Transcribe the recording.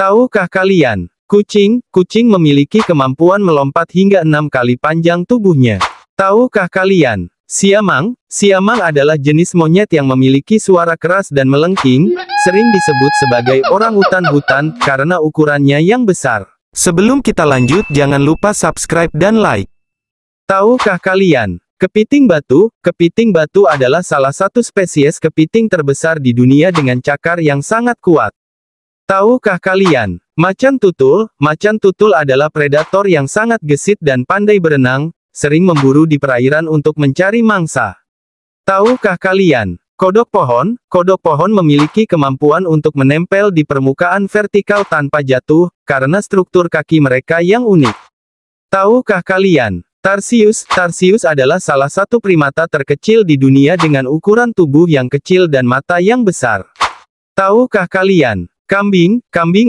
Tahukah kalian, kucing, kucing memiliki kemampuan melompat hingga enam kali panjang tubuhnya. Tahukah kalian, siamang, siamang adalah jenis monyet yang memiliki suara keras dan melengking, sering disebut sebagai orang hutan hutan karena ukurannya yang besar. Sebelum kita lanjut, jangan lupa subscribe dan like. Tahukah kalian, Kepiting batu, kepiting batu adalah salah satu spesies kepiting terbesar di dunia dengan cakar yang sangat kuat. Tahukah kalian, macan tutul, macan tutul adalah predator yang sangat gesit dan pandai berenang, sering memburu di perairan untuk mencari mangsa. Tahukah kalian, kodok pohon, kodok pohon memiliki kemampuan untuk menempel di permukaan vertikal tanpa jatuh, karena struktur kaki mereka yang unik. Tahukah kalian, Tarsius, Tarsius adalah salah satu primata terkecil di dunia dengan ukuran tubuh yang kecil dan mata yang besar. Tahukah kalian, Kambing, kambing